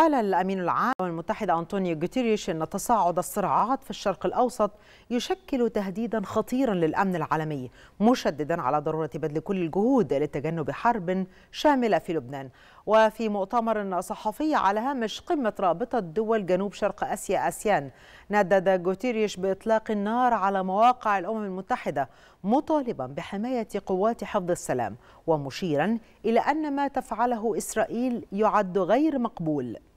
قال الأمين العام المتحدة أنطونيو غوتيريش أن تصاعد الصراعات في الشرق الأوسط يشكل تهديدا خطيرا للأمن العالمي مشددا على ضرورة بذل كل الجهود لتجنب حرب شاملة في لبنان وفي مؤتمر صحفي على هامش قمة رابطة دول جنوب شرق آسيا آسيان ندد غوتيريش بإطلاق النار على مواقع الأمم المتحدة مطالبا بحماية قوات حفظ السلام ومشيرا إلى أن ما تفعله إسرائيل يعد غير مقبول